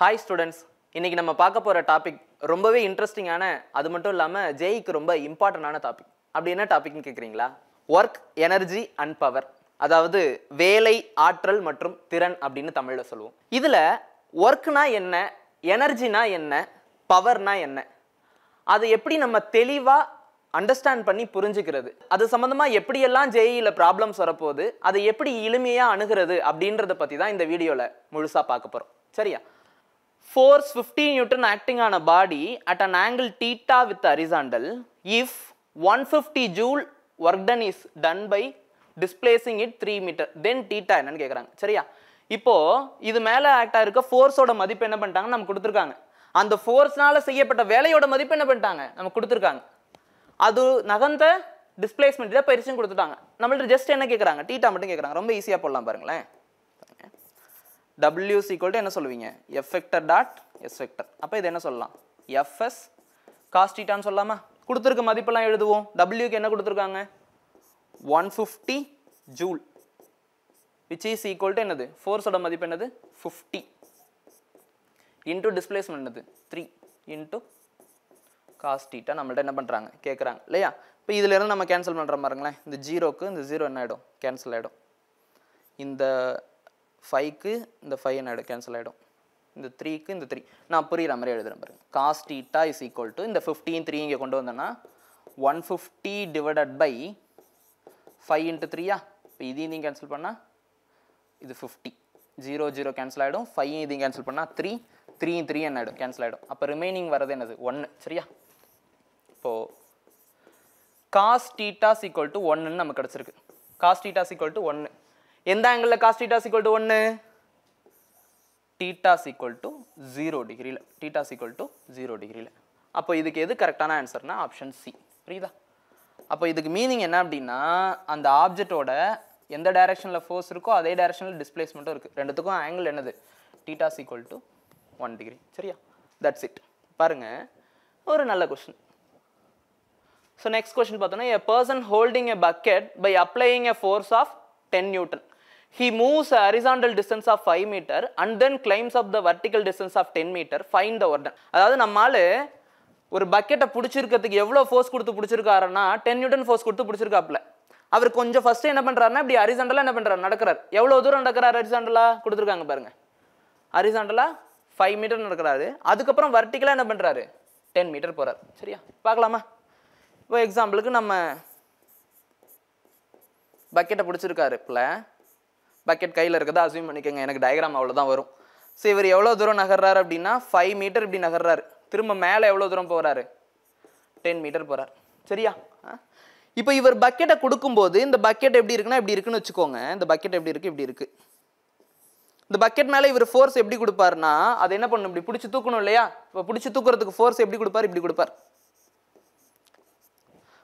Hi students இன்றைக்கி நம்ம பார்க்க போகிற டாபிக் ரொம்பவே இன்ட்ரெஸ்டிங்கான அது மட்டும் இல்லாமல் ஜேஇக்கு ரொம்ப இம்பார்ட்டண்டான டாபிக் அப்படி என்ன டாபிக்னு கேட்குறீங்களா ஒர்க் எனர்ஜி அண்ட் பவர் அதாவது வேலை ஆற்றல் மற்றும் திறன் அப்படின்னு தமிழில் சொல்லுவோம் இதில் ஒர்க்னா என்ன எனர்ஜினா என்ன பவர்னா என்ன அது எப்படி நம்ம தெளிவாக அண்டர்ஸ்டாண்ட் பண்ணி புரிஞ்சுக்கிறது அது சம்மந்தமாக எப்படியெல்லாம் ஜேஇயில் ப்ராப்ளம்ஸ் வரப்போகுது அதை எப்படி எளிமையாக அணுகிறது அப்படின்றத பற்றி தான் இந்த வீடியோவில் முழுசாக பார்க்க போகிறோம் சரியா force 50 Newton acting on a body at an angle theta with horizontal if 150 joule work done is done by displacing it 3 meter then theta என்னன்னு கேட்குறாங்க சரியா இப்போ இது மேலே ஆக்டாக இருக்க ஃபோர்ஸோட மதிப்பு என்ன பண்ணிட்டாங்க நம்ம கொடுத்துருக்காங்க அந்த ஃபோர்ஸ்னால செய்யப்பட்ட வேலையோட மதிப்பு என்ன பண்ணிட்டாங்க நம்ம கொடுத்துருக்காங்க அது நகர்ந்த டிஸ்பிளேஸ்மெண்ட் தான் பயிற்சியும் கொடுத்துட்டாங்க நம்மள்ட்ட ஜஸ்ட் என்ன கேட்குறாங்க டீட்டா மட்டும் கேட்கறாங்க ரொம்ப ஈஸியாக போடலாம் பாருங்களேன் W is என்ன சொல்லுவீங்க F டாட் dot அப்போ இது என்ன சொல்லலாம் எஃப்எஸ் cos theta ன்னு சொல்லாமா கொடுத்துருக்க மதிப்பெல்லாம் எழுதுவோம் W என்ன கொடுத்துருக்காங்க 150 joule which is equal to என்னது ஃபோர்ஸோட மதிப்பு என்னது 50 இன்ட்டு டிஸ்பிளேஸ்மெண்ட் என்னது த்ரீ இன்ட்டு காஸ் டீட்டா நம்மள்ட்ட என்ன பண்ணுறாங்க கேட்குறாங்க இல்லையா இப்போ இதிலேருந்து நம்ம கேன்சல் பண்ணுற மாதிரிங்களேன் இந்த ஜீரோக்கு இந்த ஜீரோ என்ன ஆகிடும் கேன்சல் ஆகிடும் இந்த ஃபைவ்க்கு இந்த ஃபைவ் என்ன கேன்சல் ஆகிடும் இந்த த்ரீக்கு இந்த த்ரீ நான் புரிகிற மாதிரி எழுதுகிறேன் பாருங்க cos theta is equal to இந்த ஃபிஃப்டின் த்ரீ இங்கே கொண்டு வந்தேன்னா one fifty divided by five into த்ரீயா இப்போ இதையும் இதையும் கேன்சல் பண்ணால் இது ஃபிஃப்டி ஜீரோ ஜீரோ கேன்சல் ஆகிடும் ஃபைவ் இதையும் கேன்சல் பண்ணால் த்ரீ த்ரீ த்ரீ என்ன ஆகிடும் கேன்சல் ஆகிடும் அப்போ ரிமைனிங் வரது என்னது ஒன்று சரியா இப்போது காஸ் டீட்டாஸ் ஈக்குவல் டு ஒன்றுன்னு நமக்கு கிடச்சிருக்கு காஸ் டீட்டாஸ் ஈக்குவல் டு ஒன்று எந்த ஆங்கிளில் காஸ் டீட்டாஸ் ஈக்குவல் டு ஒன்று டீட்டாஸ் ஈக்குவல் டு ஜீரோ டிகிரியில் டீட்டாஸ் ஈக்குவல் டு ஜீரோ டிகிரியில் அப்போ இதுக்கு எது கரெக்டான ஆன்சர்னா ஆப்ஷன் சி புரியுதா அப்போ இதுக்கு மீனிங் என்ன அப்படின்னா அந்த ஆப்ஜெக்டோட எந்த டைரக்ஷனில் ஃபோர்ஸ் இருக்கோ அதே டைரக்ஷனில் டிஸ்பிளேஸ்மெண்ட்டும் இருக்குது ரெண்டுத்துக்கும் ஆங்கிள் என்னது theta's equal to one degree சரியா தட்ஸ் இட் பாருங்கள் ஒரு நல்ல கொஷின் ஸோ நெக்ஸ்ட் கொஷின் பார்த்தோன்னா a person holding a bucket by applying a force of ten newton he moves a horizontal distance of 5 meter and then climbs up the vertical distance of 10 meter find the warden அதாவது நம்மால் ஒரு பக்கெட்டை பிடிச்சிருக்கிறதுக்கு எவ்வளோ force கொடுத்து பிடிச்சிருக்காருன்னா ten Newton force கொடுத்து பிடிச்சிருக்காப்ல அவர் கொஞ்சம் first என்ன பண்ணுறாருன்னா இப்படி ஹரிசாண்டலாக என்ன பண்ணுறாரு நடக்கிறார் எவ்வளோ தூரம் நடக்கிறார் ஹரிசாண்டலாக கொடுத்துருக்காங்க பாருங்கள் ஹரிசாண்டலாக ஃபைவ் மீட்டர் நடக்கிறாரு அதுக்கப்புறம் வர்டிக்கலாக என்ன பண்ணுறாரு டென் மீட்டர் போகிறார் சரியா பார்க்கலாமா இப்போ எக்ஸாம்பிளுக்கு நம்ம பக்கெட்டை பிடிச்சிருக்காரு இப்போ பக்கெட் கையில் இருக்கிறதா அசியூம் பண்ணிக்கோங்க எனக்கு டயக்ராம் அவ்வளோதான் வரும் ஸோ இவர் எவ்வளோ தூரம் நகர்றாரு அப்படின்னா ஃபைவ் மீட்டர் இப்படி நகர்றாரு திரும்ப மேலே எவ்வளோ தூரம் போகிறாரு டென் மீட்டர் போகிறார் சரியா இப்போ இவர் பக்கெட்டை கொடுக்கும்போது இந்த பக்கெட் எப்படி இருக்குன்னா இப்படி இருக்குன்னு வச்சுக்கோங்க இந்த பக்கெட் எப்படி இருக்குது இப்படி இருக்குது இந்த பக்கெட் மேலே இவர் ஃபோர்ஸ் எப்படி கொடுப்பாருன்னா அதை என்ன பண்ணும் இப்படி பிடிச்சி தூக்கணும் இல்லையா இப்போ பிடிச்சி தூக்குறதுக்கு ஃபோர்ஸ் எப்படி கொடுப்பார் இப்படி கொடுப்பார்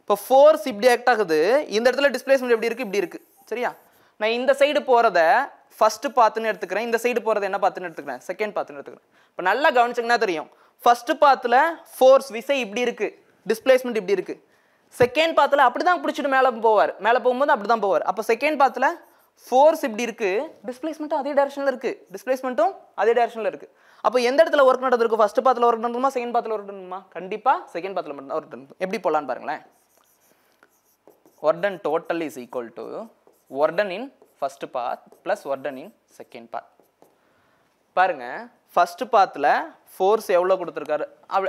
இப்போ ஃபோர்ஸ் இப்படி ஆக்ட் ஆகுது இந்த இடத்துல டிஸ்பிளேஸ்மெண்ட் எப்படி இருக்குது இப்படி இருக்குது சரியா நான் இந்த சைடு போகிறத ஃபஸ்ட்டு பார்த்துன்னு எடுத்துக்கிறேன் இந்த சைடு போகிறத என்ன பார்த்துன்னு எடுத்துக்கிறேன் செகண்ட் பார்த்துன்னு எடுத்துக்கிறேன் இப்போ நல்லா கவனிச்சிங்கன்னா தெரியும் ஃபஸ்ட்டு பார்த்துல ஃபோர்ஸ் விசை இப்படி இருக்குது டிஸ்பிளேஸ்மெண்ட் இப்படி இருக்குது செகண்ட் பாத்தில் அப்படி தான் பிடிச்சிட்டு மேலே போவார் மேலே போகும்போது அப்படி தான் போவார் அப்போ செகண்ட் பார்த்துல ஃபோர்ஸ் இப்படி இருக்குது டிஸ்பிளேஸ்மெண்ட்டும் அதே டேரக்ஷனில் இருக்குது டிஸ்பிளேஸ்மெண்ட்டும் அதே டேரக்ஷனில் இருக்குது அப்போ எந்த இடத்துல ஒர்க் நடந்திருக்கு ஃபஸ்ட்டு பாத்தில் ஒர்க் நடந்துமா செகண்ட் பாத்தில் ஒர்க் நடந்துமா கண்டிப்பாக செகண்ட் பாத்தில் ஒர்க் எப்படி போகலான்னு பாருங்களேன் work done total is equal to work done in first path plus work done in second path பாருங்க ஃபஸ்ட்டு pathல ஃபோர்ஸ் எவ்வளோ கொடுத்துருக்காரு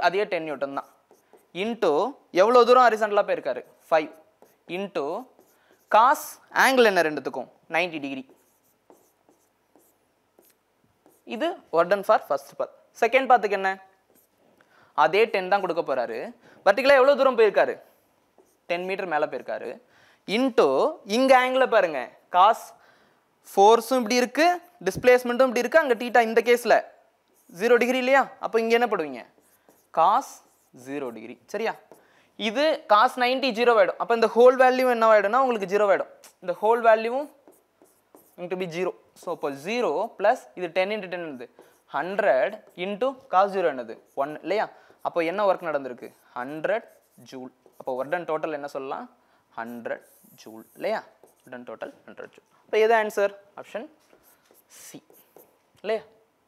அதே டென் நியூட்டன் தான் இன்ட்டு எவ்வளோ தூரம் ஹரிசண்டலாக போயிருக்காரு ஃபைவ் இன்ட்டு காஸ் ஆங்கிள் என்ன ரெண்டுத்துக்கும் நைன்டி டிகிரி இது work done for first path second பாத்துக்கு என்ன அதே டென் தான் கொடுக்க போகிறாரு பர்டிகுலராக எவ்வளோ தூரம் போயிருக்காரு டென் மீட்டர் மேலே போயிருக்காரு இன்ட்டு இங்கே ஆங்கிளில் பாருங்கள் காஸ் ஃபோர்ஸும் இப்படி இருக்குது டிஸ்பிளேஸ்மெண்ட்டும் இப்படி இருக்குது அங்கே டீட்டா இந்த கேஸில் ஜீரோ டிகிரி இல்லையா அப்போ இங்கே என்ன பண்ணுவீங்க காஸ் ஜீரோ டிகிரி சரியா இது காஸ் நைன்டி ஜீரோ ஆகிடும் அப்போ இந்த ஹோல் வேல்யூ என்ன ஆகிடும்னா உங்களுக்கு ஜீரோ ஆகிடும் இந்த ஹோல் வேல்யூவும் இன்ட்டு பி ஜீரோ ஸோ இப்போ ஜீரோ ப்ளஸ் இது டென் இன்ட்டு டென் என்னது ஹண்ட்ரட் இன்ட்டு காஸ் ஜீரோ என்னது ஒன் இல்லையா அப்போ என்ன ஒர்க் நடந்திருக்கு ஹண்ட்ரட் ஜூல் அப்போ ஒர்டன் டோட்டல் என்ன சொல்லலாம் ஹண்ட்ரட் ஜூல் இல்லையா டன் டோட்டல் ஹண்ட்ரட் ஜூல் இப்போ எது ஆன்சர் ஆப்ஷன் சி இல்லையா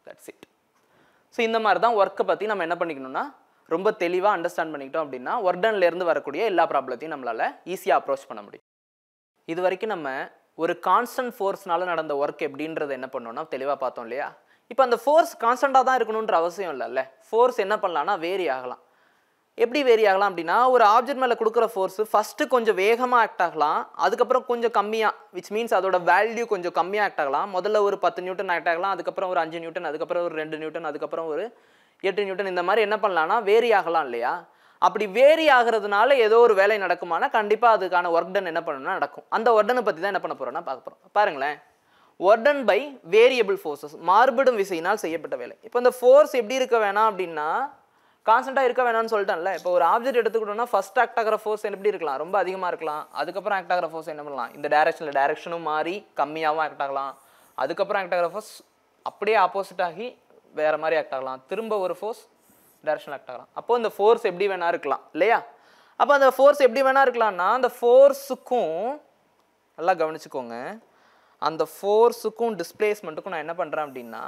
தட்ஸ் இட் ஸோ இந்த மாதிரி தான் ஒர்க்கை பற்றி நம்ம என்ன பண்ணிக்கணும்னா ரொம்ப தெளிவாக அண்டர்ஸ்டாண்ட் பண்ணிக்கிட்டோம் அப்படின்னா ஒர்டன்லேருந்து வரக்கூடிய எல்லா ப்ராப்ளத்தையும் நம்மளால் ஈஸியாக அப்ரோச் பண்ண முடியும் இது வரைக்கும் நம்ம ஒரு கான்ஸ்டன்ட் ஃபோர்ஸ்னால நடந்த ஒர்க் எப்படின்றது என்ன பண்ணோம்னா தெளிவாக பார்த்தோம் இல்லையா இப்போ அந்த ஃபோர்ஸ் கான்ஸ்டண்ட்டாக தான் இருக்கணுன்ற அவசியம் இல்லைல்ல ஃபோர்ஸ் என்ன பண்ணலான்னா வேரி ஆகலாம் எப்படி வேரி ஆகலாம் அப்படின்னா ஒரு ஆப்ஜெக்ட் மேலே கொடுக்குற ஃபோர்ஸு ஃபஸ்ட்டு கொஞ்சம் வேகமாக ஆக்ட் ஆகலாம் அதுக்கப்புறம் கொஞ்சம் கம்மியாக விச் மீன்ஸ் அதோட வேல்யூ கொஞ்சம் கம்மியாக ஆக்ட் ஆகலாம் முதல்ல ஒரு பத்து நியூட்டன் ஆக்ட் ஆகலாம் அதுக்கப்புறம் ஒரு அஞ்சு நியூட்டன் அதுக்கப்புறம் ஒரு ரெண்டு நியூட்டன் அதுக்கப்புறம் ஒரு எட்டு நியூட்டன் இந்த மாதிரி என்ன பண்ணலான்னா வேரி ஆகலாம் இல்லையா அப்படி வேரி ஆகிறதுனால ஏதோ ஒரு வேலை நடக்குமானா கண்டிப்பாக அதுக்கான ஒர்க் டன் என்ன பண்ணணும்னா நடக்கும் அந்த ஒர்டனை பற்றி தான் என்ன பண்ண போகிறோன்னா பார்க்க போகிறோம் பாருங்களேன் ஒர்டன் பை வேரியபிள் ஃபோர்ஸஸ் மாறுபடும் விசையினால் செய்யப்பட்ட வேலை இப்போ இந்த ஃபோர்ஸ் எப்படி இருக்க வேணாம் அப்படின்னா கான்ஸ்டண்ட்டாக இருக்க வேணாம்னு சொல்லிட்டேன்ல இப்போ ஒரு ஆப்ஜெக்ட் எடுத்துக்கிட்டோம்னா ஃபஸ்ட் ஆக்ட் ஆகிற ஃபோர்ஸ் எப்படி இருக்கலாம் ரொம்ப அதிகமாக இருக்கலாம் அதுக்கப்புறம் ஆக்ட் ஆகிற ஃபோர்ஸ் என்ன பண்ணலாம் இந்த டேரக்ஷனில் டேரக்ஷனும் மாறி கம்மியாகவும் ஆக்ட் ஆகலாம் அதுக்கப்புறம் ஆக்ட் ஆகிற ஃபோர்ஸ் அப்படியே ஆப்போசிட் ஆகி வேறு மாதிரி ஆக்ட் ஆகலாம் திரும்ப ஒரு ஃபோர்ஸ் டேரக்ஷன் ஆக்ட் ஆகலாம் அப்போது இந்த ஃபோர்ஸ் எப்படி வேணா இருக்கலாம் இல்லையா அப்போ அந்த ஃபோர்ஸ் எப்படி வேணா இருக்கலாம்னா அந்த ஃபோர்ஸுக்கும் நல்லா கவனிச்சுக்கோங்க அந்த ஃபோர்ஸுக்கும் டிஸ்பிளேஸ்மெண்ட்டுக்கும் நான் என்ன பண்ணுறேன் அப்படின்னா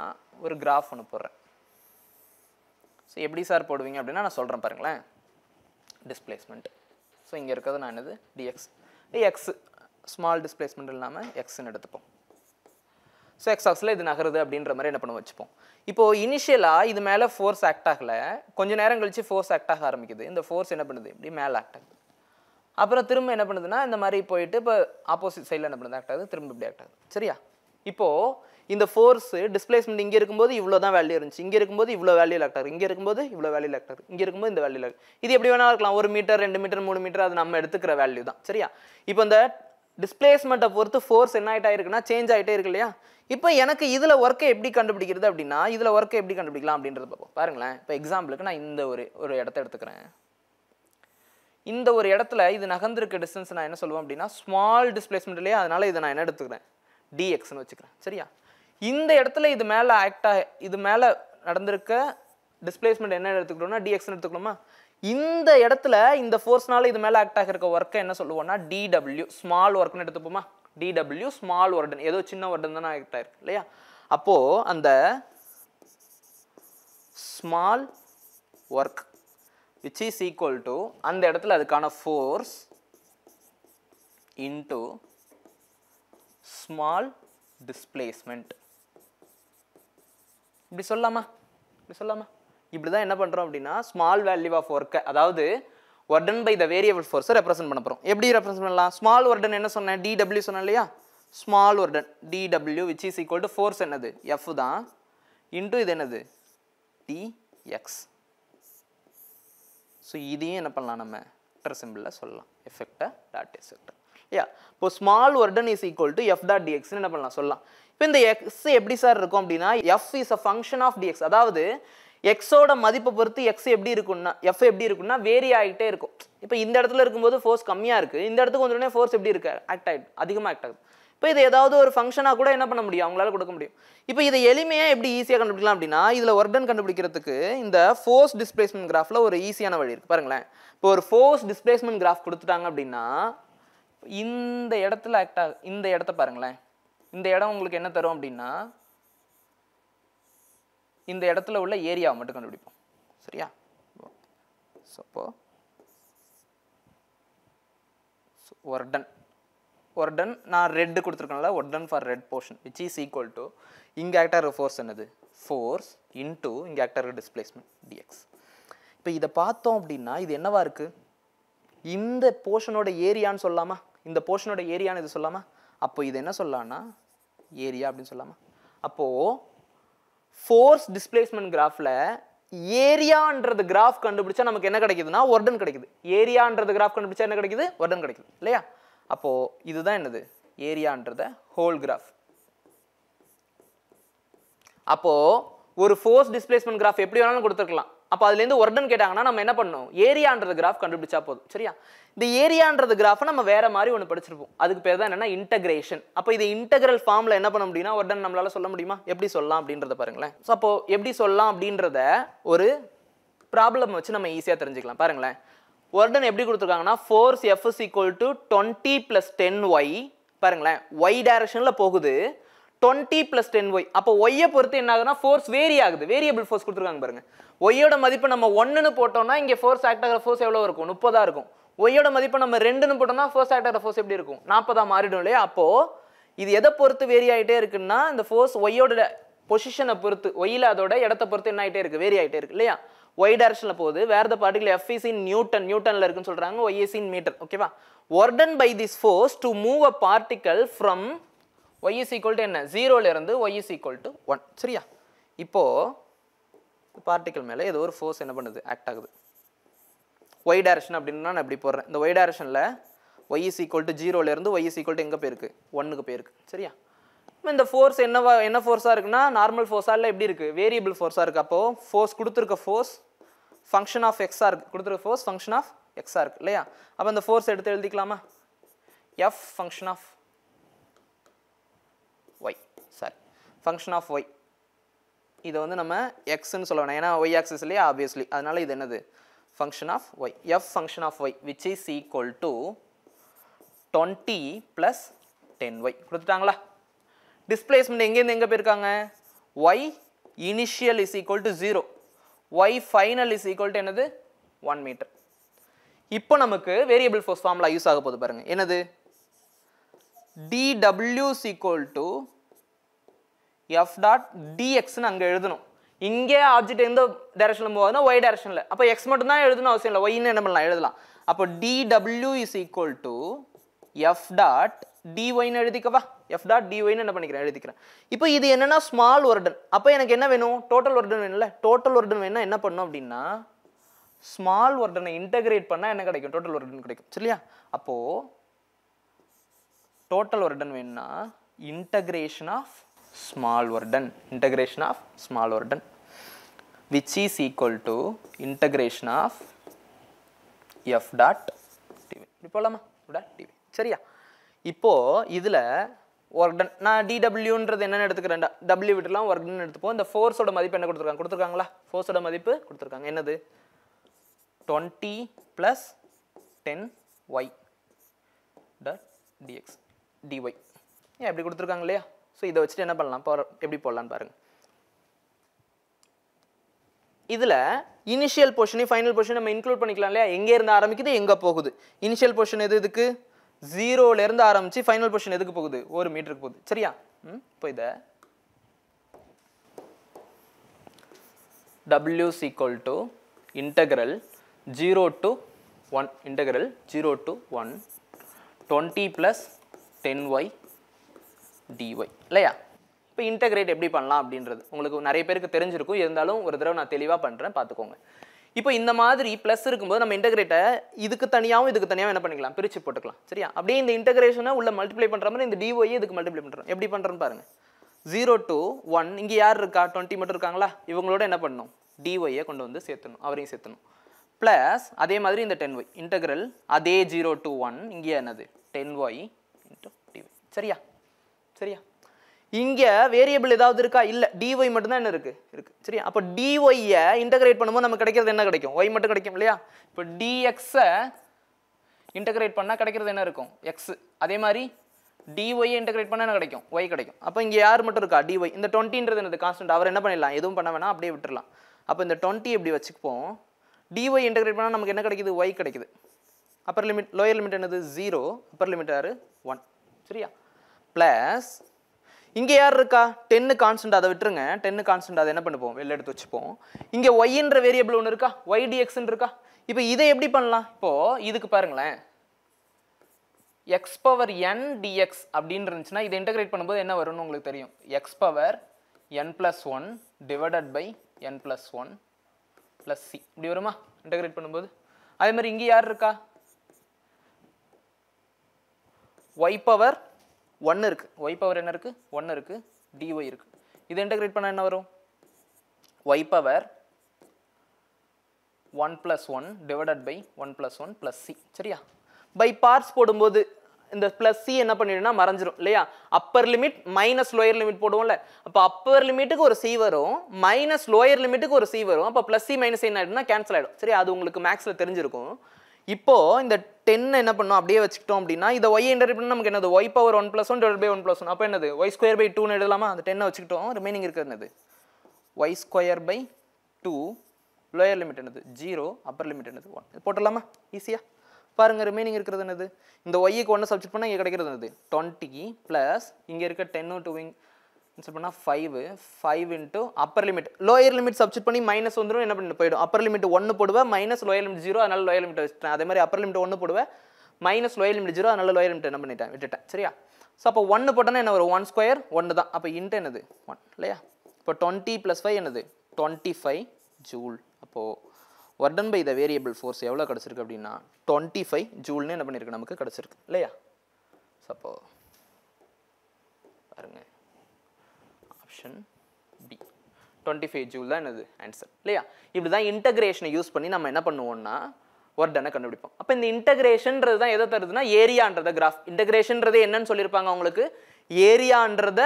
ஒரு கிராஃப் ஒன்று போடுறேன் ஸோ எப்படி சார் போடுவீங்க அப்படின்னா நான் சொல்கிறேன் பாருங்களேன் டிஸ்பிளேஸ்மெண்ட் ஸோ இங்கே இருக்கிறது நான் என்னது டிஎக்ஸ் எக்ஸ் ஸ்மால் டிஸ்பிளேஸ்மெண்ட் இல்லாமல் எக்ஸ்ன்னு எடுத்துப்போம் ஸோ எக்ஸ் ஆக்ஸில் இது நகருது அப்படின்ற மாதிரி என்ன பண்ண வச்சுப்போம் இப்போது இனிஷியலாக இது மேலே ஃபோர்ஸ் ஆக்ட் ஆகலை கொஞ்சம் நேரம் கழித்து ஃபோர்ஸ் ஆக்ட் ஆக ஆரம்பிக்குது இந்த ஃபோர்ஸ் என்ன பண்ணுது இப்படி மேலே ஆக்ட் ஆகுது அப்புறம் திரும்ப என்ன பண்ணுதுன்னா இந்த மாதிரி போயிட்டு இப்போ ஆப்போசிட் சைடில் என்ன பண்ணுது ஆக்ட் ஆகுது திரும்ப இப்படி ஆக்ட் ஆகுது சரியா இப்போது இந்த ஃபோர்ஸு டிஸ்பிளேஸ்மெண்ட் இங்கே இருக்கும்போது இவ்வளோ தான் வேல்யூ இருந்துச்சு இங்கே இருக்கும்போது இவ்வளோ வேல்யூ லெக்டர் இங்கே இருக்கும்போது இவ்வளோ வேல்யூ லெக்டர் இங்கே இருக்கும்போது இந்த வேல்யூ லெக்டர் இது எப்படி வேணாலும் இருக்கலாம் ஒரு மீட்டர் ரெண்டு மீட்டர் மூணு மீட்டர் அது நம்ம எடுத்துக்கிற வேல்யூ தான் சரியா இப்போ இந்த டிஸ்பிளேஸ்மெண்ட்டை பொறுத்து ஃபோர்ஸ் என்ன ஆகிட்டா இருக்குன்னா சேஞ்ச் ஆகிட்டே இருக்கு இல்லையா இப்போ எனக்கு இதில் ஒர்க்கை எப்படி கண்டுபிடிக்கிறது அப்படின்னா இதில் ஒர்க்கை எப்படி கண்டுபிடிக்கலாம் அப்படின்றது பார்ப்போம் பாருங்களேன் இப்போ எக்ஸாம்பிளுக்கு நான் இந்த ஒரு ஒரு இடத்த எடுத்துக்கிறேன் இந்த ஒரு இடத்துல இது நகர்ந்துருக்க டிஸ்டன்ஸ் நான் என்ன சொல்லுவேன் அப்படின்னா ஸ்மால் டிஸ்பிளேஸ்மெண்ட் இல்லையா அதனால் இதை நான் என்ன எடுத்துக்கிறேன் டிஎக்ஸ்னு வச்சுக்கிறேன் சரியா இந்த இடத்துல இது மேலே ஆக்டாக இது மேலே நடந்திருக்க டிஸ்பிளேஸ்மெண்ட் என்ன எடுத்துக்கிட்டோம்னா டிஎக்ஸ்னு எடுத்துக்கணுமா இந்த இடத்துல இந்த ஃபோர்ஸ்னால இது மேலே ஆக்ட் ஆகிருக்க ஒர்க்கை என்ன சொல்லுவோம்னா டிடபிள்யூ ஸ்மால் ஒர்க்னு எடுத்துப்போமா டிடபிள்யூ ஸ்மால் ஒர்டன் ஏதோ சின்ன ஒர்டன் தானே ஆக்ட் ஆகிருக்கு இல்லையா அப்போது அந்த small work which is equal to அந்த இடத்துல அதுக்கான ஃபோர்ஸ் இன்ட்டு ஸ்மால் displacement இப்படி சொல்லலாமா இப்படி சொல்லாமா இப்படி தான் என்ன பண்ணுறோம் அப்படின்னா ஸ்மால் வேல்யூ ஆஃப் ஒர்க்கை அதாவது ஒர்டன் பை த வேரியபிள் ஃபோர்ஸை ரெப்ரசென்ட் பண்ண போகிறோம் எப்படி ரெப்ரசென்ட் பண்ணலாம் ஸ்மால் ஒர்டன் என்ன சொன்னேன் டிடபிள்யூ சொன்னேன் இல்லையா small work done DW which is equal to force என்னது எஃப் தான் இன்டூ இது என்னது டி எக்ஸ் ஸோ இதையும் என்ன பண்ணலாம் நம்ம வெக்டர் சிம்பிளில் சொல்லலாம் எஃபெக்டை டாட் எஸ் யா இப்போ small work done is equal to F dot டிஎக்ஸ்னு என்ன பண்ணலாம் சொல்லலாம் இப்போ இந்த எக்ஸ் எப்படி சார் இருக்கும் அப்படின்னா F is a function of DX அதாவது எக்ஸோட மதிப்பை பொறுத்து எக்ஸ் எப்படி இருக்கும்னா எஃப் எப்படி இருக்கும்னா வேரி ஆகிட்டே இருக்கும் இப்போ இந்த இடத்துல இருக்கும்போது ஃபோர்ஸ் கம்மியாக இருக்குது இந்த இடத்துக்கு வந்துடனே ஃபோர்ஸ் எப்படி இருக்கு ஆக்ட் ஆகிடும் அதிகமாக ஆக்ட் ஆகுது இப்போ இது ஏதாவது ஒரு ஃபங்க்ஷனாக கூட என்ன பண்ண முடியும் அவங்களால கொடுக்க முடியும் இப்போ இதை எளிமையாக எப்படி ஈஸியாக கண்டுபிடிக்கலாம் அப்படின்னா இதில் ஒர்டன் கண்டுபிடிக்கிறதுக்கு இந்த ஃபோர்ஸ் டிஸ்பிளேஸ்மெண்ட் கிராஃபில் ஒரு ஈஸியான வழி இருக்குது பாருங்களேன் இப்போ ஒரு ஃபோர்ஸ் டிஸ்பிளேஸ்மெண்ட் கிராஃப் கொடுத்துட்டாங்க அப்படின்னா இந்த இடத்துல ஆக்ட் ஆகு இந்த இடத்த பாருங்களேன் இந்த இடம் உங்களுக்கு என்ன தரும் அப்படின்னா இந்த இடத்துல உள்ள ஏரியாவை மட்டும் கண்டுபிடிப்போம் சரியா சப்போ ஒர்டன் ஒர்டன் நான் ரெட்டு கொடுத்துருக்கேன்ல work done for red portion which is equal to இங்கே ஆகிற ஃபோர்ஸ் என்னது ஃபோர்ஸ் இன்டூ இங்கே ஆகிற டிஸ்பிளேஸ்மெண்ட் டிஎக்ஸ் இப்போ இதை பார்த்தோம் அப்படின்னா இது என்னவா இருக்குது இந்த போர்ஷனோட ஏரியான்னு சொல்லாமா இந்த போர்ஷனோட ஏரியான்னு இது சொல்லாமா அப்போ இது என்ன சொல்லலாம்னா ஏரியா அப்படின்னு சொல்லாமா அப்போது ஃபோர்ஸ் டிஸ்பிளேஸ்மெண்ட் கிராஃபில் ஏரியான்றது கிராஃப் கண்டுபிடிச்சா நமக்கு என்ன கிடைக்குதுன்னா ஒர்டன் கிடைக்குது ஏரியான்றது கிராஃப் கண்டுபிடிச்சா என்ன கிடைக்குது ஒர்டன் கிடைக்குது இல்லையா அப்போது இதுதான் என்னது ஏரியான்றத ஹோல் கிராஃப் அப்போது ஒரு ஃபோர்ஸ் டிஸ்பிளேஸ்மெண்ட் கிராஃப் எப்படி வேணாலும் கொடுத்துருக்கலாம் அப்போ அதுலேருந்து ஒர்டன் கேட்டாங்கன்னா நம்ம என்ன பண்ணணும் ஏரியான்றது கிராஃப் கண்டுபிடிச்சா போதும் சரியா இந்த ஏரியான்றது கிராஃபை நம்ம வேற மாதிரி ஒன்று படிச்சிருப்போம் அதுக்கு பேர் தான் என்னன்னா இன்டகிரேஷன் அப்போ இது இன்டகிரல் ஃபார்மில் என்ன பண்ண முடியும்னா ஒர்டன் நம்மளால சொல்ல முடியுமா எப்படி சொல்லலாம் அப்படின்றத பாருங்களேன் ஸோ அப்போ எப்படி சொல்லலாம் அப்படின்றத ஒரு ப்ராப்ளம் வச்சு நம்ம ஈஸியாக தெரிஞ்சுக்கலாம் பாருங்களேன் ஒர்டன் எப்படி கொடுத்துருக்காங்கன்னா force F is equal to twenty plus ten Y பாருங்களேன் ஒய் டைரக்ஷனில் போகுது டுவெண்ட்டி ப்ளஸ் டென் ஒய் அப்போ ஒய்யை பொறுத்து என்ன ஆகுதுன்னா ஃபோர்ஸ் வேரி ஆகுது வேரியபிள் ஃபோர்ஸ் கொடுத்துருக்காங்க பாருங்க ஒய்யோட மதிப்பு நம்ம ஒன்றுன்னு போட்டோம்னா இங்கே ஃபோர்ஸ் ஆக்ட் ஆகிற ஃபோர்ஸ் எவ்வளோ இருக்கும் முப்பதாக இருக்கும் ஒய்யோட மதிப்பு நம்ம ரெண்டுன்னு போட்டோம்னா ஃபோர்ஸ் ஆக்ட் ஆகிற ஃபோர்ஸ் எப்படி இருக்கும் நாற்பதாக மாறிடும் இல்லையா அப்போது இது எதை பொறுத்து வேரி ஆகிட்டே இருக்குன்னா இந்த ஃபோர்ஸ் ஒய்யோட பொசிஷனை பொறுத்து ஒயில் அதோட இடத்த பொறுத்து என்ன ஆகிட்டே இருக்குது வேரி ஆகிட்டே இருக்கு இல்லையா ஒய் டேரக்ஷனில் போகுது வேறு த பார்ட்டிகல் எஃப்இஸ் இன் நியூட்டன் நியூட்டனில் இருக்குன்னு சொல்கிறாங்க ஒய்எஸ் இன் மீட்டர் ஓகேவா work done by this force to move a particle from y is equal to என்ன ஜீரோலேருந்து y is equal to one சரியா இப்போது பார்ட்டிக்கல் மேலே ஏதோ ஒரு ஃபோர்ஸ் என்ன பண்ணுது ஆக்ட் ஆகுது ஒய் டேரக்ஷன் அப்படின்னா நான் இப்படி போடுறேன் இந்த ஒய் டேரக்ஷனில் ஒய் இஸ் ஈக்குவல் டு ஜீரோலேருந்து ஒய் இஸ் ஈக்குவல் டு எங்கே போயிருக்கு ஒன்றுக்கு போயிருக்கு சரியா இந்த ஃபோர்ஸ் என்னவா என்ன ஃபோர்ஸாக இருக்குன்னா நார்மல் ஃபோர்ஸாக இல்லை எப்படி இருக்குது வேரியபிள் ஃபோர்ஸாக இருக்குது அப்போது ஃபோர்ஸ் கொடுத்துருக்க ஃபோர்ஸ் ஃபங்க்ஷன் ஆஃப் எக்ஸாக இருக்குது கொடுத்துருக்க ஃபோர்ஸ் ஃபங்க்ஷன் ஆஃப் எக்ஸாக இருக்குது இல்லையா அப்போ அந்த ஃபோர்ஸ் எடுத்து எழுதிக்கலாமா F function of function of y இதை வந்து நம்ம எக்ஸ்ன்னு சொல்ல வேணாம் ஏன்னா ஒய் ஆக்சிஸ்லேயே ஆப்வியஸ்லி அதனால் இது என்னது function of y F function of y which is equal to twenty plus ten y கொடுத்துட்டாங்களா டிஸ்பிளேஸ்மெண்ட் எங்கேருந்து எங்கே போயிருக்காங்க y initial is equal to zero y final is equal to என்னது ஒன் மீட்டர் இப்போ நமக்கு வேரியபிள் ஃபோர்ஸ் ஃபார்முலா யூஸ் ஆக போகுது பாருங்கள் என்னது dw is equal F dot டிஎக்ஸ்னு அங்கே எழுதணும் இங்கே ஆப்ஜெக்ட் எந்த டைரக்ஷனில் போகுதுன்னா ஒய் டைரக்ஷனில் அப்போ எக்ஸ் மட்டும்தான் எழுதணும் அவசியம் இல்லை ஒய்ன்னு என்ன பண்ணலாம் எழுதலாம் அப்போ d W is equal to F dot டிஒய்னு எழுதிக்கவா எஃப் டாட் டிஒய்னு என்ன பண்ணிக்கிறேன் எழுதிக்கிறேன் இப்போ இது என்னென்னா ஸ்மால் ஒர்டன் அப்போ எனக்கு என்ன வேணும் டோட்டல் ஒர்டன் வேணும்ல டோட்டல் ஒர்டன் வேணால் என்ன பண்ணும் அப்படின்னா ஸ்மால் ஒர்டனை இன்டகிரேட் பண்ணால் என்ன கிடைக்கும் டோட்டல் ஒர்டன் கிடைக்கும் சரியா அப்போது டோட்டல் ஒர்டன் வேணும்னா integration of small word done of of small word done which is equal to integration of f dot dv இப்படி போலாமா dot dv சரியா இப்போது இதில் ஒர்க் நான் டிடபிள்யூன்றது என்னென்னு எடுத்துக்கிறேன் டபிள்யூ விட்டுலாம் ஒர்க் டன் எடுத்துப்போம் இந்த ஃபோர்ஸோட மதிப்பு என்ன கொடுத்துருக்காங்க கொடுத்துருக்காங்களா ஃபோர்ஸோட மதிப்பு கொடுத்துருக்காங்க என்னது twenty plus ten y dot d x d y ஏன் எப்படி கொடுத்துருக்காங்க இல்லையா ஸோ இதை வச்சுட்டு என்ன பண்ணலாம் போகிற எப்படி போடலான்னு பாருங்கள் இதில் இனிஷியல் போர்ஷனையும் ஃபைனல் போர்ஷன் நம்ம இன்க்ளூட் பண்ணிக்கலாம் இல்லையா எங்கே இருந்து ஆரம்பிக்குது எங்கே போகுது இனிஷியல் போர்ஷன் எது இதுக்கு ஜீரோலேருந்து ஆரம்பித்து ஃபைனல் போர்ஷன் எதுக்கு போகுது ஒரு மீட்டருக்கு போகுது சரியா ம் இப்போ இதை W is to integral zero to one integral zero to one twenty plus ten y d y இல்லையா இப்போ இன்டகிரேட் எப்படி பண்ணலாம் அப்படின்றது உங்களுக்கு நிறைய பேருக்கு தெரிஞ்சிருக்கும் இருந்தாலும் ஒரு தடவை நான் தெளிவாக பண்ணுறேன் பார்த்துக்கோங்க இப்போ இந்த மாதிரி ப்ளஸ் இருக்கும்போது நம்ம இன்டகிரேட்டை இதுக்கு தனியாகவும் இதுக்கு தனியாகவும் என்ன பண்ணிக்கலாம் பிரித்து போட்டுக்கலாம் சரியா அப்படியே இந்த இன்டகிரேஷனை உள்ள மல்டிப்ளை பண்ணுற மாதிரி இந்த டிஒய் இதுக்கு மல்டிப்ளை பண்ணுறோம் எப்படி பண்ணுறோன்னு பாருங்கள் ஜீரோ டு ஒன் இங்கே யார் இருக்கா டுவெண்ட்டி மட்டும் இருக்காங்களா இவங்களோட என்ன பண்ணணும் டிஒயை கொண்டு வந்து சேர்த்தணும் அவரையும் சேர்த்தணும் ப்ளஸ் அதே மாதிரி இந்த டென் ஒய் இன்டகிரல் அதே ஜீரோ டு ஒன் இங்கே என்னது டென் ஒய் இன்ட்டு டிஒய் சரியா சரியா இங்கே வேரியபிள் ஏதாவது இருக்கா இல்லை டிஒய் மட்டும்தான் என்ன இருக்குது இருக்கு சரியா அப்போ டிஒய்யை இன்டகிரேட் பண்ணும்போது நமக்கு கிடைக்கிறது என்ன கிடைக்கும் ஒய் மட்டும் கிடைக்கும் இல்லையா இப்போ டிஎக்ஸை இன்டகிரேட் பண்ணால் கிடைக்கிறது என்ன இருக்கும் எக்ஸ் அதே மாதிரி டிஒய் இன்டகிரேட் பண்ணால் என்ன கிடைக்கும் ஒய் கிடைக்கும் அப்போ இங்கே யார் மட்டும் இருக்கா டிஒய் இந்த டுவெண்ட்டின்றது என்னது கான்ஸ்டன்ட் அவர் என்ன பண்ணிடலாம் எதுவும் பண்ண வேணாம் அப்படியே விட்டுரலாம் அப்போ இந்த டுவெண்ட்டி எப்படி வச்சுப்போம் டிஒய் இன்டகிரேட் பண்ணால் நமக்கு என்ன கிடைக்குது ஒய் கிடைக்குது அப்பர் லிமிட் லோயர் லிமிட் என்னது ஜீரோ அப்பர் லிமிட் ஆறு ஒன் சரியா ப்ளஸ் இங்கே யார் இருக்கா டென்னு கான்ஸ்டன்ட் அதை விட்டுருங்க டென்னு கான்ஸ்டன்ட் அதை என்ன பண்ணுவோம் வெளில எடுத்து வச்சுப்போம் இங்கே ஒய்ன்ற வேரியபிள் ஒன்று இருக்கா ஒய்டிஎக்ஸ்ன்னு இருக்கா இப்போ இதை எப்படி பண்ணலாம் இப்போது இதுக்கு பாருங்களேன் எக்ஸ் பவர் என் டிஎக்ஸ் அப்படின்னு இருந்துச்சுன்னா இதை இன்டகிரேட் பண்ணும்போது என்ன வரும்னு உங்களுக்கு தெரியும் x power n plus one divided by n plus one plus c இப்படி வருமா இன்டகிரேட் பண்ணும்போது அதே மாதிரி இங்கே யார் இருக்கா ஒய் பவர் ஒன்று இருக்குது ஒய் பவர் என்ன இருக்குது ஒன்று இருக்குது டிஒய் இருக்குது இது இன்டகிரேட் பண்ணால் என்ன வரும் y power one plus one divided by one plus one plus c சரியா பை பார்ட்ஸ் போடும்போது இந்த ப்ளஸ் சி என்ன பண்ணிடுனா மறைஞ்சிரும் இல்லையா upper limit minus lower limit போடுவோம்ல அப்போ அப்பர் லிமிட்டுக்கு ஒரு சி வரும் மைனஸ் லோயர் லிமிட்டுக்கு ஒரு சி வரும் அப்போ ப்ளஸ் சி மைனஸ் என்ன ஆகிடும்னா கேன்சல் ஆகிடும் சரி அது உங்களுக்கு மேக்ஸில் தெரிஞ்சிருக்கும் இப்போது இந்த டென் என்ன பண்ணும் அப்படியே வச்சுக்கிட்டோம் அப்படின்னா இதை ஒய் இன்டர் நமக்கு என்னது y power one plus one divide by one plus one அப்போ என்னது ஒய் ஸ்கொயர் பை டூன்னு எழுதலாமா அந்த டென்னை வச்சுக்கிட்டோம் ரிமைனிங் இருக்கிறது என்னது y square by two lower limit என்னது ஜீரோ அப்பர் லிமிட் என்னது ஒன் போட்டலாமா ஈஸியாக பாருங்கள் ரிமைனிங் இருக்கிறது என்னது இந்த ஒய்க்கு ஒன்று சப்ஜெக்ட் பண்ணால் இங்கே கிடைக்கிறது என்னது டுவெண்ட்டி ப்ளஸ் இங்கே இருக்க டென்னு டூவிங் சொல்லப்போனால் பண்ணால் five five into upper limit lower limit substitute பண்ணி மைனஸ் வந்துடும் என்ன பண்ணி போயிடும் அப்பர் லிமிட் ஒன்று போடுவேன் மைனஸ் லோயர் லிமிட் ஜீரோ அதனால் லோயர் லிமிட் வச்சுட்டேன் அதே மாதிரி அப்பர் லிமிட் ஒன்று போடுவேன் மைனஸ் லோயர் லிமிட் ஜீரோ அதனால் லோயர் லிமிட் என்ன பண்ணிட்டேன் விட்டுட்டேன் சரியா ஸோ அப்போ ஒன்று போட்டோன்னா என்ன வரும் ஒன் ஸ்கொயர் ஒன்று தான் அப்போ இன்ட்டு என்னது ஒன் இல்லையா இப்போ டுவெண்ட்டி ப்ளஸ் ஃபைவ் என்னது டுவெண்ட்டி ஃபைவ் ஜூல் அப்போது work done by the variable force எவ்வளோ கிடச்சிருக்கு அப்படின்னா டுவெண்ட்டி ஃபைவ் ஜூல்னு என்ன பண்ணியிருக்கு நமக்கு கிடச்சிருக்கு இல்லையா ஸோ அப்போது பாருங்கள் option B twenty five joule தான் என்னது ஆன்சர் இல்லையா இப்படி தான் இன்டகிரேஷனை யூஸ் பண்ணி நம்ம என்ன பண்ணுவோம்னா ஒர்டனை கண்டுபிடிப்போம் அப்போ இந்த இன்டகிரேஷன்றது தான் எதை தருதுன்னா ஏரியான்றத கிராஃப் இன்டகிரேஷன்றது என்னன்னு சொல்லியிருப்பாங்க அவங்களுக்கு ஏரியான்றத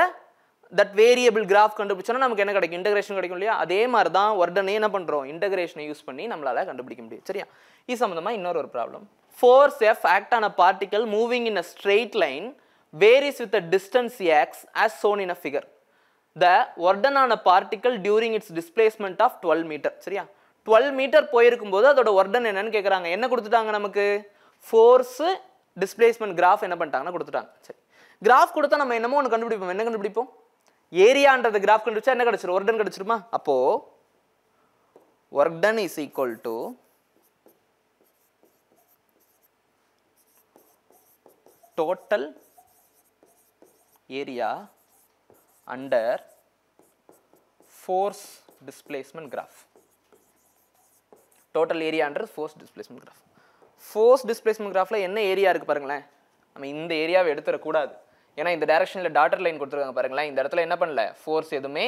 தட் வேரியபிள் கிராஃப் கண்டுபிடிச்சோன்னா நமக்கு என்ன கிடைக்கும் இன்டகிரேஷன் கிடைக்கும் இல்லையா அதே மாதிரி தான் ஒர்டனே என்ன பண்ணுறோம் இன்டகிரேஷனை யூஸ் பண்ணி நம்மளால் கண்டுபிடிக்க முடியும் சரியா இது சம்மந்தமாக இன்னொரு ஒரு problem force F act on particle moving in a straight line varies with a distance x as shown in a figure the ஒர்டனான ஆன particle during its displacement of twelve meter சரியா டுவெல் மீட்டர் போயிருக்கும் போது அதோட ஒர்டன் என்னன்னு கேட்குறாங்க என்ன கொடுத்துட்டாங்க நமக்கு ஃபோர்ஸு டிஸ்பிளேஸ்மெண்ட் கிராஃப் என்ன பண்ணிட்டாங்கன்னா கொடுத்துட்டாங்க சரி கிராஃப் கொடுத்தா நம்ம என்னமோ ஒன்று கண்டுபிடிப்போம் என்ன கண்டுபிடிப்போம் ஏரியான்றது கிராஃப் கண்டுபிடிச்சா என்ன கிடச்சிரும் ஒர்டன் கிடச்சிருமா அப்போது work is equal to total area under force displacement graph. Total area under force displacement graph. Force displacement கிராஃபில் என்ன ஏரியா இருக்குது பாருங்களேன் நம்ம இந்த ஏரியாவை எடுத்துடக்கூடாது ஏன்னா இந்த டைரக்ஷனில் டாட்டர் லைன் கொடுத்துருக்காங்க பாருங்களேன் இந்த இடத்துல என்ன பண்ணல ஃபோர்ஸ் எதுவுமே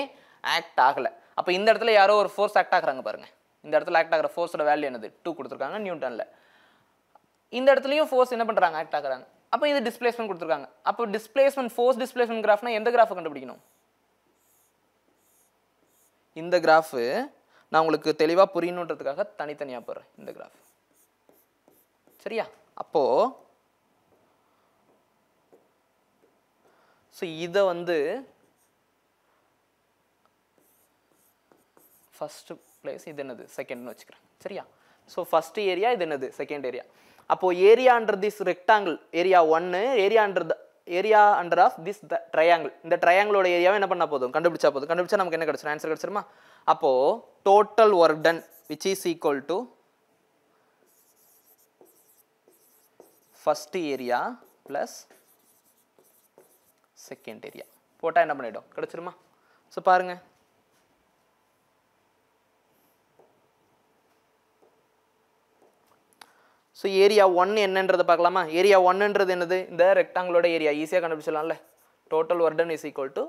ஆக்ட் ஆகலை அப்போ இந்த இடத்துல யாரோ ஒரு ஃபோர்ஸ் ஆக்ட் ஆகுறாங்க பாருங்கள் இந்த இடத்துல ஆக்ட் ஆகிற ஃபோர்ஸோட வேல்யூ என்னது டூ கொடுத்துருக்காங்க நியூட்டனில் இந்த இடத்துலையும் ஃபோர்ஸ் என்ன பண்ணுறாங்க ஆக்ட் ஆகிறாங்க அப்போ இது டிஸ்பிளேஸ்மெண்ட் கொடுத்துருக்காங்க அப்போ டிஸ்பிளேஸ்மெண்ட் ஃபோர்ஸ் டிஸ்பிளேஸ்மெண்ட் கிராஃப்னா எந்த கிராஃபை கண்டுபிடிக்கணும் இந்த கிராஃபு நான் உங்களுக்கு தெளிவாக புரியணுன்றதுக்காக தனித்தனியாக போடுறேன் இந்த கிராஃப் சரியா அப்போ ஸோ இதை வந்து ஃபஸ்ட்டு பிளேஸ் இது என்னது செகண்ட்னு வச்சுக்கிறேன் சரியா ஸோ ஃபஸ்ட் ஏரியா இது என்னது செகண்ட் ஏரியா அப்போது area under this rectangle area ஒன்று area under the area under of this the triangle இந்த ட்ரையாங்கிளோட ஏரியாவை என்ன பண்ணால் போதும் கண்டுபிடிச்சா போதும் கண்டுபிடிச்சா நமக்கு என்ன கிடச்சிடும் ஆன்சர் கிடச்சிருமா அப்போது total work done which is equal to first area plus second area போட்டால் என்ன பண்ணிவிடும் கிடச்சிருமா ஸோ பாருங்கள் ஸோ ஏரியா ஒன்று என்னன்றதை பார்க்கலாமா ஏரியா ஒன்றுன்றது என்னது இந்த ரெக்டாங்கிளோட ஏரியா ஈஸியாக கண்டுபிடிச்சிடலாம்ல total work done is equal to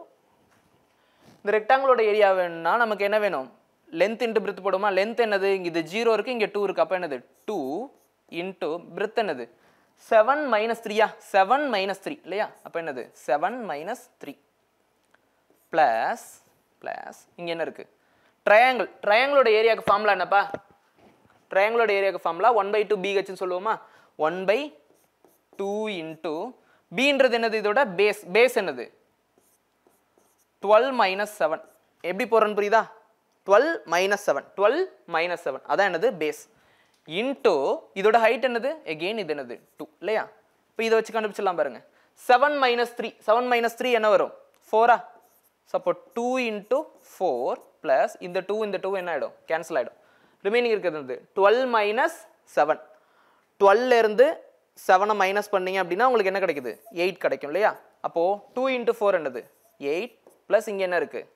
இந்த ரெக்டாங்கிளோட ஏரியா வேணும்னா நமக்கு என்ன வேணும் லென்த் இன்ட்டு பிரித்து போடுமா லென்த் என்னது இங்கே இது ஜீரோ இருக்குது இங்கே டூ இருக்குது அப்போ என்னது டூ இன்ட்டு பிரித் என்னது செவன் மைனஸ் த்ரீயா செவன் மைனஸ் த்ரீ இல்லையா அப்போ என்னது seven minus three plus plus இங்கே என்ன இருக்குது ட்ரையாங்கிள் ட்ரையாங்கிளோட ஏரியாவுக்கு ஃபார்ம்லா என்னப்பா ட்ரையாங்குலர் ஏரியாவுக்கு ஃபார்முலா ஒன் பை டூ பிஹெச்னு சொல்லுவோமா ஒன் பை டூ இன்டூ பின்றது என்னது இதோட பேஸ் பேஸ் என்னது டுவெல் மைனஸ் செவன் எப்படி போகிறேன்னு புரியுதா twelve minus seven twelve minus seven அதான் என்னது பேஸ் இன்டூ இதோட ஹைட் என்னது எகெயின் இது என்னது டூ இல்லையா இப்போ இதை வச்சு கண்டுபிடிச்சிடலாம் பாருங்கள் seven minus three seven minus three என்ன வரும் ஃபோரா suppose two into four plus இந்த டூ இந்த டூ என்ன ஆகிடும் கேன்சல் ஆகிடும் ரிமைனிங் இருக்கிறது வந்து டுவெல் மைனஸ் செவன் டுவெல்லேருந்து செவனை மைனஸ் பண்ணீங்க அப்படின்னா உங்களுக்கு என்ன கிடைக்குது எயிட் கிடைக்கும் இல்லையா அப்போது டூ இன்ட்டு ஃபோர் என்னது எயிட் ப்ளஸ் இங்கே என்ன இருக்குது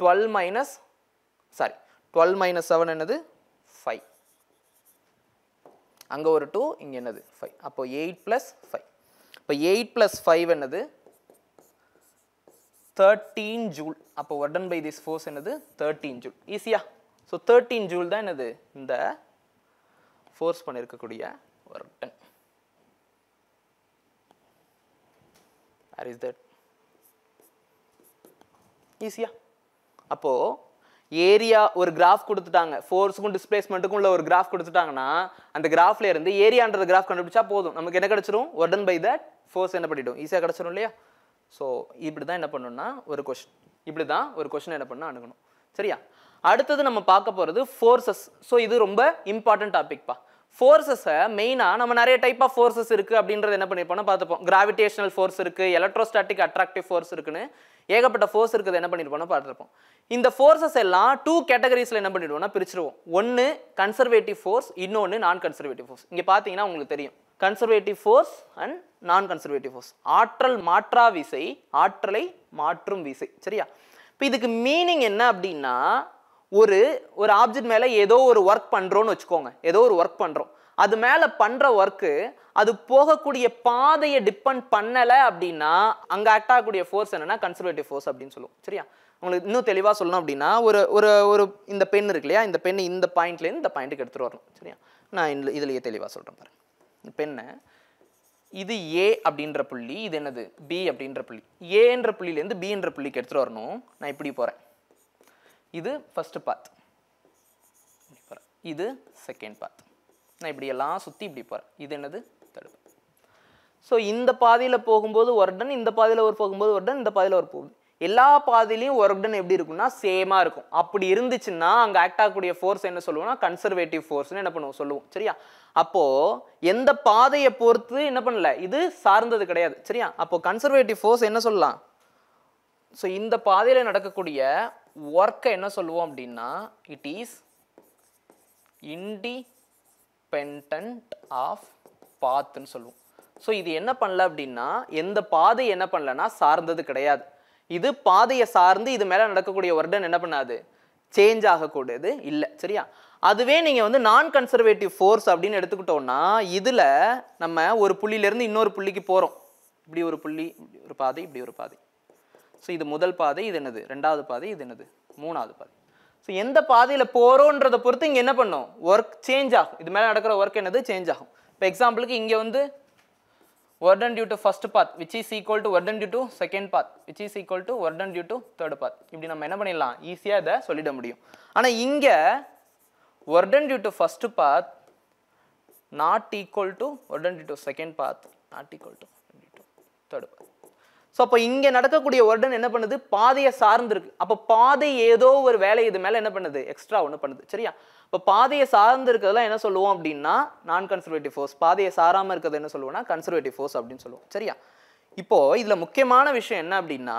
twelve minus sorry twelve minus seven என்னது ஃபைவ் அங்கே ஒரு டூ இங்கே என்னது ஃபைவ் அப்போது எயிட் ப்ளஸ் ஃபைவ் இப்போ எயிட் ப்ளஸ் ஃபைவ் என்னது தேர்ட்டீன் ஜூல் அப்போ ஒர்டன் பை திஸ் ஃபோர்ஸ் என்னது தேர்ட்டீன் ஜூல் ஈஸியா ஸோ தேர்ட்டீன் ஜூல் தான் என்னது இந்த ஃபோர்ஸ் பண்ணியிருக்கக்கூடிய ஒரு டன் ஆர் இஸ் தட் ஈஸியா அப்போது ஏரியா ஒரு கிராஃப் கொடுத்துட்டாங்க ஃபோர்ஸுக்கும் டிஸ்பிளேஸ்மெண்ட்டுக்கும் உள்ள ஒரு கிராஃப் கொடுத்துட்டாங்கன்னா அந்த கிராஃப்ல இருந்து ஏரியான்ற கிராஃப் கண்டுபிடிச்சா போதும் நமக்கு என்ன கிடச்சிரும் ஒர்டன் பை தட் ஃபோர்ஸ் என்ன பண்ணிடும் ஈஸியாக கிடச்சிரும் இல்லையா ஸோ இப்படி தான் என்ன பண்ணணும்னா ஒரு கொஷின் இப்படி தான் ஒரு கொஷின் என்ன பண்ணால் அணுகணும் சரியா அடுத்தது நம்ம பார்க்க போகிறது ஃபோர்ஸஸ் ஸோ இது ரொம்ப இம்பார்ட்டன்ட் டாபிக்ப்பா ஃபோர்ஸஸை மெயினாக நம்ம நிறைய டைப் ஆஃப் ஃபோர்ஸஸ் இருக்குது அப்படின்றது என்ன பண்ணியிருப்போம்னா பார்த்துப்போம் கிராவிடேஷனல் ஃபோர்ஸ் இருக்குது எலக்ட்ரோஸ்டாட்டிக் அட்ராக்டிவ் ஃபோர்ஸ் இருக்குன்னு ஏகப்பட்ட ஃபோர்ஸ் இருக்குது என்ன பண்ணியிருப்போம்னா பார்த்துருப்போம் இந்த ஃபோர்ஸஸ் எல்லாம் டூ கேட்டகரிஸில் என்ன பண்ணிடுவோம்னா பிரிச்சிருவோம் ஒன்று கன்சர்வேட்டிவ் ஃபோர்ஸ் இன்னொன்று நான் கன்சர்வேட்டிவ் ஃபோர்ஸ் இங்கே பார்த்தீங்கன்னா உங்களுக்கு தெரியும் conservative force and non conservative force ஆற்றல் மாற்றா விசை ஆற்றலை மாற்றும் விசை சரியா இப்போ இதுக்கு மீனிங் என்ன அப்படின்னா ஒரு ஒரு ஆப்ஜெக்ட் மேலே ஏதோ ஒரு ஒர்க் பண்ணுறோன்னு வச்சுக்கோங்க ஏதோ ஒரு ஒர்க் பண்ணுறோம் அது மேலே பண்ணுற ஒர்க்கு அது போகக்கூடிய பாதையை டிபெண்ட் பண்ணலை அப்படின்னா அங்கே ஆக்ட் கூடிய ஃபோர்ஸ் என்னென்னா கன்சர்வேட்டிவ் ஃபோர்ஸ் அப்படின்னு சொல்லுவோம் சரியா உங்களுக்கு இன்னும் தெளிவாக சொல்லணும் அப்படின்னா ஒரு ஒரு ஒரு இந்த பெண் இருக்கு இல்லையா இந்த பெண் இந்த பாயிண்ட்லேருந்து இந்த பாயிண்ட்டுக்கு எடுத்துகிட்டு வரணும் சரியா நான் இதில் இதுலேயே தெளிவாக சொல்கிறேன் பாருங்க இந்த பெண்ணை இது ஏ அப்படின்ற புள்ளி இது என்னது பி அப்படின்ற புள்ளி ஏன்ற புள்ளியிலேருந்து பின்ற புள்ளிக்கு எடுத்துகிட்டு வரணும் நான் இப்படி போகிறேன் இது ஃபஸ்ட்டு பார்த் இது செகண்ட் பார்த் நான் இப்படி எல்லாம் சுற்றி இப்படி போகிறேன் இது என்னது தடுப்பு ஸோ இந்த பாதையில் போகும்போது ஒரு இந்த பாதையில் ஒரு போகும்போது ஒரு இந்த பாதையில் ஒரு போகும் எல்லா பாதையிலையும் ஒருடன் எப்படி இருக்கும்னா சேமாக இருக்கும் அப்படி இருந்துச்சுன்னா அங்கே ஆக்ட் ஆகக்கூடிய ஃபோர்ஸ் என்ன சொல்லுவோம்னா கன்சர்வேட்டிவ் ஃபோர்ஸ்னு என்ன பண்ணுவோம் சொல்லுவோம் சரியா அப்போது எந்த பாதையை பொறுத்து என்ன பண்ணல இது சார்ந்தது கிடையாது சரியா அப்போது கன்சர்வேட்டிவ் ஃபோர்ஸ் என்ன சொல்லலாம் ஸோ இந்த பாதையில் நடக்கக்கூடிய ஒர்க்கை என்ன சொல்லுவோம் அப்படின்னா இட் ஈஸ் இண்டிபெண்ட் ஆஃப் பாத்துன்னு சொல்லுவோம் ஸோ இது என்ன பண்ணல அப்படின்னா எந்த பாதை என்ன பண்ணலன்னா சார்ந்தது கிடையாது இது பாதையை சார்ந்து இது மேலே நடக்கக்கூடிய வருடன் என்ன பண்ணாது சேஞ்ச் ஆகக்கூடியது இல்லை சரியா அதுவே நீங்கள் வந்து நான் கன்சர்வேட்டிவ் ஃபோர்ஸ் அப்படின்னு எடுத்துக்கிட்டோம்னா இதில் நம்ம ஒரு புள்ளியிலேருந்து இன்னொரு புள்ளிக்கு போகிறோம் இப்படி ஒரு புள்ளி இப்படி ஒரு பாதை இப்படி ஒரு பாதை ஸோ இது முதல் பாதை இது என்னது ரெண்டாவது பாதை இது என்னது மூணாவது பாதை ஸோ எந்த பாதையில் போகிறோன்றதை பொறுத்து இங்கே என்ன பண்ணும் ஒர்க் சேஞ்ச் ஆகும் இது மேலே நடக்கிற ஒர்க் என்னது சேஞ்ச் ஆகும் இப்போ எக்ஸாம்பிளுக்கு இங்கே வந்து work done due to first path which is equal to work done due to second path which is equal to work done due to third path இப்படி நம்ம என்ன பண்ணிடலாம் ஈஸியாக இதை சொல்லிட முடியும் ஆனால் இங்கே work done due to first path not equal to work done due to second path not equal to third path so அப்போ இங்கே நடக்கக்கூடிய வருடன் என்ன பண்ணுது பாதையை சார்ந்துருக்கு அப்போ பாதை ஏதோ ஒரு வேலை இது மேலே என்ன பண்ணுது எக்ஸ்ட்ரா ஒன்று பண்ணுது சரியா இப்போ பாதையை சார்ந்து இருக்கிறதுலாம் என்ன சொல்லுவோம் அப்படின்னா நான் கன்சர்வேட்டிவ் ஃபோர்ஸ் பாதையை சாராமல் இருக்கிறது என்ன சொல்லுவோம்னா கன்சர்வேட்டிவ் ஃபோர்ஸ் அப்படின்னு சொல்லுவோம் சரியா இப்போது இதில் முக்கியமான விஷயம் என்ன அப்படின்னா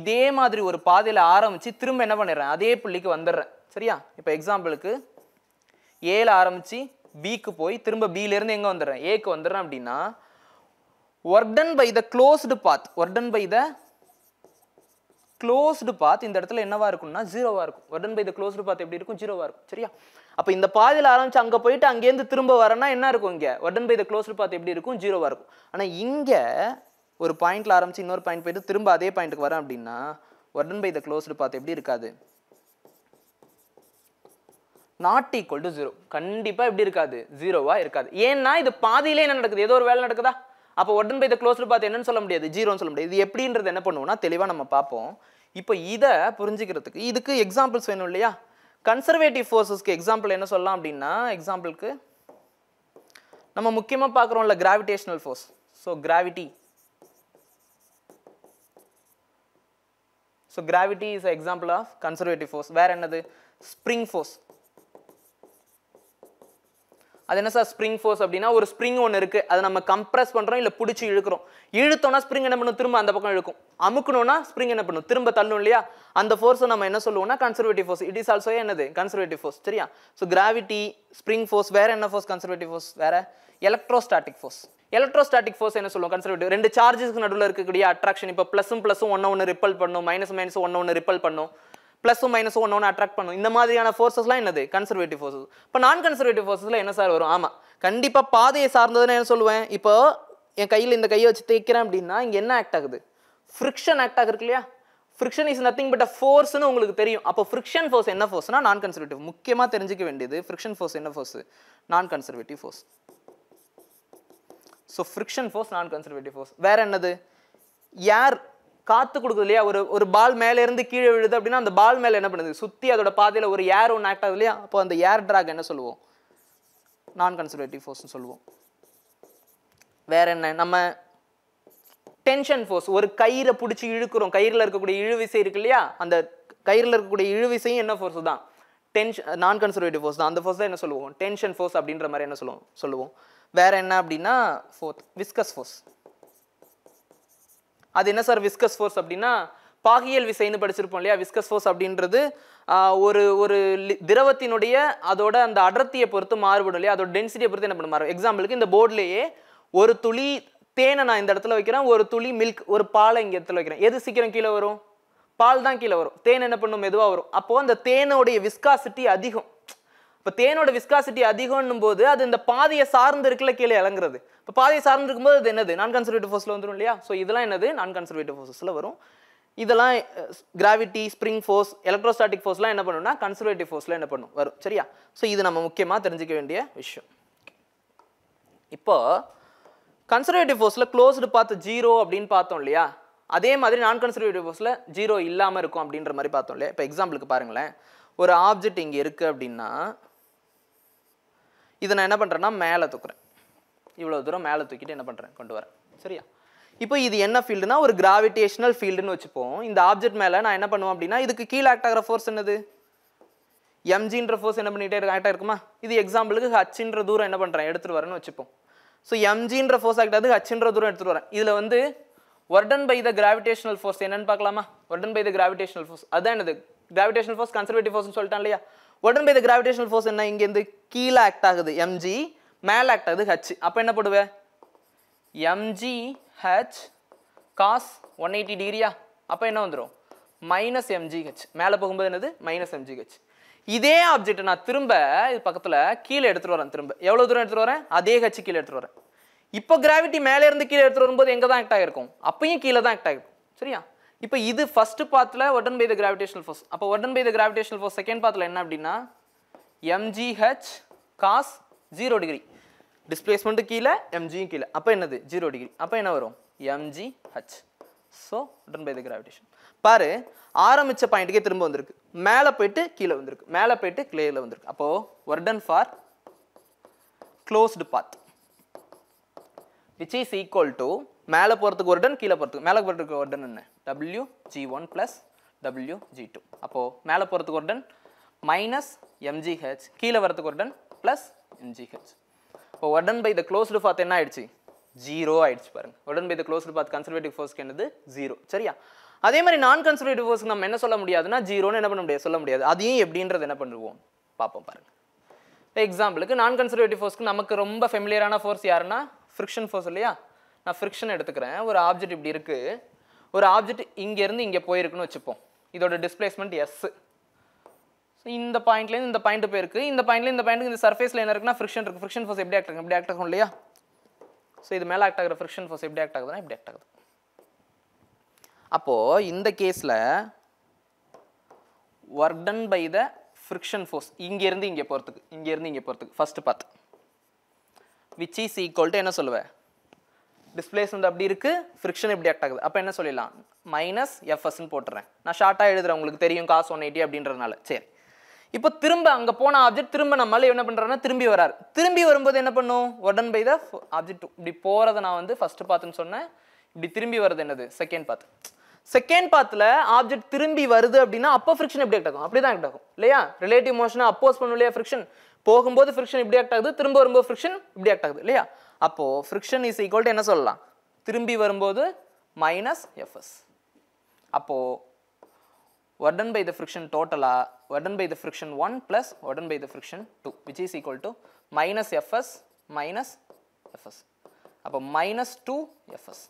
இதே மாதிரி ஒரு பாதையில் ஆரம்பித்து திரும்ப என்ன பண்ணிடுறேன் அதே புள்ளிக்கு வந்துடுறேன் சரியா இப்போ எக்ஸாம்பிளுக்கு ஏல ஆரம்பித்து பிக்கு போய் திரும்ப பியிலேருந்து எங்கே வந்துடுறேன் ஏக்கு வந்துடுறேன் அப்படின்னா work done by the closed path work done by the closed path இந்த இடத்துல என்னவா இருக்கும்னா ஜீரோவா இருக்கும் work done by the closed path எப்படி இருக்கும் ஜீரோவா இருக்கும் சரியா அப்போ இந்த பாதையில் ஆரம்பிச்சு அங்கே போயிட்டு அங்கேருந்து திரும்ப வரேன்னா என்ன இருக்கும் இங்கே work done by the closed path எப்படி இருக்கும் ஜீரோவா இருக்கும் ஆனால் இங்கே ஒரு பாயிண்ட்ல ஆரம்பிச்சு இன்னொரு பாயிண்ட் போயிட்டு திரும்ப அதே பாயிண்ட்டுக்கு வரேன் அப்படின்னா work done by the closed path எப்படி இருக்காது நாட் ஈக்குவல் டு ஜீரோ கண்டிப்பாக எப்படி இருக்காது ஜீரோவாக இருக்காது ஏன்னா இது பாதியிலே என்ன நடக்குது ஏதோ ஒரு வேலை நடக்குதா அப்போ உடன் பை த க்ளோஸ்டு பார்த்து என்னன்னு சொல்ல முடியாது ஜீரோன்னு சொல்ல முடியாது இது எப்படின்றது என்ன பண்ணுவோம்னா தெளிவாக நம்ம பார்ப்போம் இப்போ இதை புரிஞ்சுக்கிறதுக்கு இதுக்கு எக்ஸாம்பிள்ஸ் வேணும் இல்லையா கன்சர்வேட்டிவ் ஃபோர்ஸஸ்க்கு எக்ஸாம்பிள் என்ன சொல்லலாம் அப்படின்னா எக்ஸாம்பிளுக்கு நம்ம முக்கியமாக பார்க்குறோம்ல gravitational force so gravity so gravity is example of conservative force வேறு என்னது ஸ்ப்ரிங் ஃபோர்ஸ் அது என்ன சார் ஸ்ப்ரிங் ஃபோர்ஸ் அப்படின்னா ஒரு ஸ்ப்ரிங் ஒன்று இருக்குது அதை நம்ம கம்ப்ரெஸ் பண்ணுறோம் இல்லை பிடிச்சி இழுக்கிறோம் இழுத்தோன்னா ஸ்ப்ரிங் என்ன பண்ணும் திரும்ப அந்த பக்கம் இழுக்கும் அமுக்கணும்னா ஸ்ப்ரிங் என்ன பண்ணும் திரும்ப தள்ளும் இல்லையா அந்த ஃபோர்ஸை நம்ம என்ன சொல்லுவோம்னா conservative force it is also என்னது கன்சர்வேட்டிவ் ஃபோர்ஸ் சரியா ஸோ கிராவிட்டி ஸ்ப்ரிங் ஃபோர்ஸ் வேறு என்ன ஃபோர்ஸ் கன்சர்வேட்டிவ் ஃபோர்ஸ் வேறு எலக்ட்ரோஸ்டாட்டிக் ஃபோர்ஸ் எலக்ட்ரோஸ்டாட்டிக் ஃபோர்ஸ் என்ன சொல்லுவோம் கன்சர்வேட்டிவ் ரெண்டு சார்ஜஸ்க்கு நடுவில் இருக்கக்கூடிய அட்ராக்ஷன் இப்போ ப்ளஸும் ப்ளஸும் ஒன்று ஒன்று ரிப்பல் பண்ணும் மைனஸ் மைனஸ் ஒன்று ஒன்று ரிப்பல் பண்ணும் ப்ளஸும் மைனஸும் ஒன்று ஒன்று அட்ராக்ட் பண்ணும் இந்த மாதிரியான ஃபோர்ஸஸ்லாம் என்னது கன்சர்வேட்டிவ் ஃபோர்ஸஸ் இப்போ நான் கன்சர்வேட்டிவ் ஃபோர்ஸஸில் என்ன சார் வரும் ஆமாம் கண்டிப்பாக பாதையை சார்ந்ததுன்னு என்ன சொல்லுவேன் இப்போ என் கையில் இந்த கையை வச்சு தேய்க்கிறேன் அப்படின்னா இங்கே என்ன ஆக்ட் ஆகுது ஃப்ரிக்ஷன் ஆக்ட் ஆகுது இல்லையா friction is nothing but a ஃபோர்ஸ்னு உங்களுக்கு தெரியும் அப்போ ஃப்ரிக்ஷன் ஃபோர்ஸ் என்ன ஃபோர்ஸ்னா நான் கன்சர்வேட்டிவ் முக்கியமாக தெரிஞ்சிக்க வேண்டியது ஃப்ரிக்ஷன் ஃபோர்ஸ் என்ன force non conservative force so friction force non conservative force வேற என்னது ஏர் காற்று கொடுக்குது இல்லையா ஒரு ஒரு பால் மேலேருந்து கீழே விழுது அப்படின்னா அந்த பால் மேலே என்ன பண்ணுது சுற்றி அதோட பாதையில் ஒரு ஏர் ஒன்று ஆக்ட் ஆகுது இல்லையா அப்போ அந்த ஏர் ட்ராக் என்ன சொல்லுவோம் நான் கன்சர்வேட்டிவ் ஃபோர்ஸ்னு சொல்லுவோம் வேற என்ன நம்ம டென்ஷன் ஃபோர்ஸ் ஒரு கயிறை பிடிச்சி இழுக்கிறோம் கயிறில் இருக்கக்கூடிய இழுவிசை இருக்கு இல்லையா அந்த கயிறில் இருக்கக்கூடிய இழுவிசையும் என்ன ஃபோர்ஸ் தான் டென்ஷன் நான் கன்சர்வேட்டிவ் ஃபோர்ஸ் தான் அந்த ஃபோர்ஸ் தான் என்ன சொல்லுவோம் டென்ஷன் ஃபோர்ஸ் அப்படின்ற மாதிரி என்ன சொல்லுவோம் சொல்லுவோம் வேற என்ன அப்படின்னா ஃபோர்த் விஸ்கஸ் ஃபோர்ஸ் அது என்ன சார் விஸ்கஸ் ஃபோர்ஸ் அப்படின்னா பாகியல் விசைன்னு படிச்சிருப்போம் இல்லையா விஸ்கஸ் ஃபோர்ஸ் அப்படின்றது ஒரு ஒரு திரவத்தினுடைய அதோட அந்த அடர்த்தியை பொறுத்து மாறுபடும் இல்லையா அதோட டென்சிட்டியை பொறுத்து என்ன பண்ண மாறும் எக்ஸாம்பிளுக்கு இந்த போர்ட்லேயே ஒரு துளி தேனை நான் இந்த இடத்துல வைக்கிறேன் ஒரு துளி மில்க் ஒரு பாலை இங்கே இடத்துல வைக்கிறேன் எது சீக்கிரம் கீழே வரும் பால் தான் கீழே வரும் தேன் என்ன பண்ணும் மெதுவாக வரும் அப்போது அந்த தேனோடைய விஸ்காசிட்டி அதிகம் இப்போ தேனோட விஸ்காசிட்டி அதிகம்னும் போது அது இந்த பாதையை சார்ந்து இருக்குல்ல கீழே இறங்குறது இப்போ பாதையை சார்ந்து இருக்கும்போது அது என்னது நான் கன்சர்வேட்டிவ் ஃபோர்ஸில் வந்துடும் இல்லையா ஸோ இதெல்லாம் என்னது நான் கன்சர்வேட்டிவ் ஃபோர்ஸில் வரும் இதெல்லாம் கிராவிட்டி ஸ்ப்ரிங் ஃபோர்ஸ் எலக்ட்ரோஸ்டாட்டிக் ஃபோர்ஸ்லாம் என்ன பண்ணுன்னா கன்சர்வேட்டிவ் ஃபோர்ஸில் என்ன பண்ணும் வரும் சரியா ஸோ இது நம்ம முக்கியமாக தெரிஞ்சிக்க வேண்டிய விஷயம் இப்போ கன்சர்வேட்டிவ் ஃபோர்ஸில் க்ளோஸ்டு பார்த்து ஜீரோ அப்படின்னு பார்த்தோம் இல்லையா அதே மாதிரி நான் கன்சர்வேட்டிவ் ஃபோர்ஸில் ஜீரோ இல்லாமல் இருக்கும் அப்படின்ற மாதிரி பார்த்தோம் இல்லையா இப்போ எக்ஸாம்பிளுக்கு பாருங்களேன் ஒரு ஆப்ஜெக்ட் இங்கே இருக்குது அப்படின்னா இதை நான் என்ன பண்ணுறேன்னா மேலே தூக்குறேன் இவ்வளோ தூரம் மேலே தூக்கிட்டு என்ன பண்ணுறேன் கொண்டு வரேன் சரியா இப்போ இது என்ன ஃபீல்டுனா ஒரு கிராவிடேஷனல் ஃபீல்டுன்னு வச்சுப்போம் இந்த ஆப்ஜெக்ட் மேலே நான் என்ன பண்ணுவேன் அப்படின்னா இதுக்கு கீழே ஆக்ட் ஆகிற ஃபோர்ஸ் என்னது எம்ஜின்ற ஃபோர்ஸ் என்ன பண்ணிகிட்டே இருக்க ஆக்டாக இருக்குமா இது எக்ஸாம்பிளுக்கு ஹச்சின்ற தூரம் என்ன பண்ணுறேன் எடுத்துகிட்டு வரேன்னு வச்சுப்போம் ஸோ எம்ஜின்ற ஃபோர்ஸ் ஆக்ட் ஆகுது ஹச்சின்ற தூரம் எடுத்துகிட்டு வரேன் இதில் வந்து work done by the gravitational force என்னன்னு பார்க்கலாமா work done by the gravitational force அதான் என்னது கிராவிடேஷனல் ஃபோர்ஸ் கன்சர்வேட்டிவ் ஃபோர்ஸ்னு சொல்லிட்டான் இல்லையா உடம்பு இது கிராவிடேஷனல் ஃபோர்ஸ் என்ன இங்கேருந்து கீழே ஆக்ட் ஆகுது எம்ஜி மேலே ஆக்ட் ஆகுது ஹச் அப்போ என்ன போடுவேன் m g h cos one eighty டிகிரியா அப்போ என்ன வந்துடும் மைனஸ் எம்ஜிஹெச் மேலே போகும்போது என்னது மைனஸ் எம்ஜிஹெச் இதே ஆப்ஜெக்ட் நான் திரும்ப இது பக்கத்தில் கீழே எடுத்துகிட்டு வரேன் திரும்ப எவ்வளோ தூரம் எடுத்துகிட்டு வரேன் அதே ஹச்சு கீழே எடுத்துகிட்டு வரேன் இப்போ கிராவிட்டி மேலே இருந்து கீழே எடுத்துகிட்டு வரும்போது எங்கே தான் ஆக்ட் ஆகிருக்கும் அப்பயும் கீழே தான் ஆக்ட் ஆகிருக்கும் சரியா இப்போ இது ஃபர்ஸ்ட் பாத்தில் work done by the gravitational force அப்போ work done by the gravitational force second பாத்தில் என்ன அப்படின்னா m g h cos zero degree displacement கீழே எம்ஜியும் கீழே அப்போ என்னது ஜீரோ டிகிரி அப்போ என்ன வரும் m g h so work done by the gravitation பாரு ஆரம்பித்த பாயிண்ட்டுக்கே திரும்ப வந்திருக்கு மேலே போயிட்டு கீழே வந்திருக்கு மேலே போயிட்டு கிளேயில் வந்திருக்கு அப்போது work done for closed path which is equal to மேலே போகிறதுக்கு ஒரு டன் கீழே போகிறதுக்கு மேலே போகிறதுக்கு ஒரு டன் என்ன W g one plus W g two அப்போது மேலே போகிறதுக்கு ஒரு டன் மைனஸ் எம்ஜிஹெச் கீழே வரதுக்கு ஒரு டன் ப்ளஸ் எம்ஜிஹெச் இப்போ உடன் பை த க்ளோஸ்டு பார்த்து என்ன ஆயிடுச்சு ஜீரோ ஆயிடுச்சு பாருங்க work done by the closed path conservative ஃபோர்ஸ்க்கு என்னது ஜீரோ சரியா அதே மாதிரி நான் கன்சர்வேட்டிவ் ஃபோர்ஸ்க்கு நம்ம என்ன சொல்ல முடியாதுன்னா ஜீரோன்னு என்ன பண்ண முடியாது சொல்ல முடியாது அதையும் எப்படின்றது என்ன பண்ணுவோம் பார்ப்போம் பாருங்க எக்ஸாம்பிளுக்கு நான் கன்சர்வேட்டிவ் ஃபோர்ஸ்க்கு நமக்கு ரொம்ப ஃபெமிலியரான ஃபோர்ஸ் யாருன்னா ஃப்ரிக்ஷன் ஃபோர்ஸ் இல்லையா நான் ஃப்ரிக்ஷன் எடுத்துக்கிறேன் ஒரு ஆப்ஜெக்ட் இப்படி இருக்குது ஒரு ஆப்ஜெக்ட் இங்கேருந்து இங்கே போயிருக்குன்னு வச்சுப்போம் இதோட டிஸ்பிளேஸ்மெண்ட் எஸ் ஸோ இந்த பாயிண்ட்லேருந்து இந்த பாயிண்ட் போயிருக்கு இந்த பாயிண்ட்லேருந்து இந்த பாயிண்ட்டுக்கு இந்த சர்ஃபேஸில் என்ன இருக்குன்னா ஃப்ரிக்ஷன் இருக்குது ஃப்ரிக்ஷன் ஃபோர்ஸ் எப்படி ஆக்ட் எப்படி ஆக்ட் இல்லையா ஸோ இது மேலே ஆக்ட் ஆகிற ஃப்ரிக்ஷன் ஃபோர்ஸ் எப்படி ஆக்ட் ஆகுதுன்னா இப்படி ஆக்ட் ஆகுது அப்போது இந்த கேஸில் work done by the friction force இங்கேருந்து இங்கே போகிறதுக்கு இங்கேருந்து இங்கே போகிறதுக்கு ஃபஸ்ட்டு பார்த்து விச் இஸ் ஈக்குவல் டு என்ன சொல்லுவேன் டிஸ்பிளேஸ்மெண்ட் அப்படி இருக்குது ஃப்ரிக்ஷன் இப்படி ஆக்ட் ஆகுது அப்போ என்ன சொல்லிடலாம் மைனஸ் எஃப்எஸ்ன்னு போட்டுறேன் நான் ஷார்ட்டாக எழுதுறேன் உங்களுக்கு தெரியும் காசு ஒன் எயிட்டி அப்படின்றதுனால சரி இப்போ திரும்ப அங்கே போன ஆப்ஜெக்ட் திரும்ப நம்மளால என்ன பண்ணுறோன்னா திரும்பி வரார் திரும்பி வரும்போது என்ன பண்ணும் உடன் பை த ஆப்ஜெக்ட் இப்படி போகிறத நான் வந்து ஃபஸ்ட்டு பார்த்துன்னு சொன்னேன் இப்படி திரும்பி வருது என்னது செகண்ட் பார்த்து செகண்ட் பாத்தில் ஆப்ஜெக்ட் திரும்பி வருது அப்படின்னா அப்போ ஃப்ரிக்ஷன் எப்படி ஆக்ட் ஆகும் அப்படி தான் ஆக்ட் ஆகும் இல்லையா ரிலேட்டிவ் மோஷனை அப்போஸ் பண்ணும் இல்லையா ஃப்ரிக்ஷன் போகும்போது ஃப்ரிக்ஷன் இப்படி ஆக்ட் ஆகுது திரும்ப வரும்போது ஃப்ரிக்ஷன் இப்படி ஆக்ட் ஆகுது இல்லையா அப்போது ஃப்ரிக்ஷன் இஸ் ஈக்குவல் டு என்ன சொல்லலாம் திரும்பி வரும்போது மைனஸ் எஃப்எஸ் அப்போது ஒர்டன் பை த ஃப்ரிக்ஷன் டோட்டலாக work done by the friction one plus work done by the friction two which is equal to minus F s minus F s அப்போ மைனஸ் டூ எஃப்எஸ்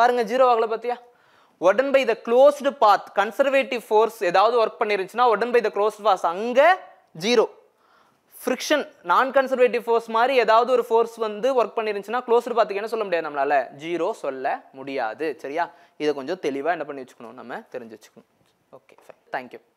பாருங்கள் zero ஆகலை பார்த்தியா work done by the closed path conservative force ஏதாவது work பண்ணிருந்துச்சுன்னா work done by the closed path அங்கே zero friction non conservative force மாதிரி ஏதாவது ஒரு ஃபோர்ஸ் வந்து ஒர்க் பண்ணிருந்துச்சுன்னா க்ளோஸ்டு பார்த்துக்க என்ன சொல்ல முடியாது நம்மளால் ஜீரோ சொல்ல முடியாது சரியா இதை கொஞ்சம் தெளிவாக என்ன பண்ணி வச்சுக்கணும் நம்ம தெரிஞ்சு வச்சுக்கணும் ஓகே ஃபைன் தேங்க்யூ